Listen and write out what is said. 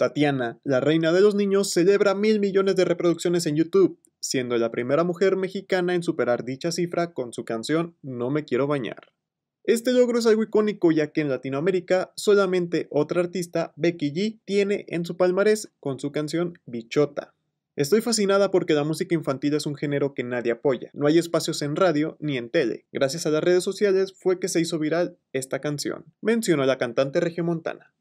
Tatiana, la reina de los niños, celebra mil millones de reproducciones en YouTube, siendo la primera mujer mexicana en superar dicha cifra con su canción No me quiero bañar. Este logro es algo icónico ya que en Latinoamérica solamente otra artista, Becky G, tiene en su palmarés con su canción Bichota. Estoy fascinada porque la música infantil es un género que nadie apoya. No hay espacios en radio ni en tele. Gracias a las redes sociales fue que se hizo viral esta canción. a la cantante regiomontana.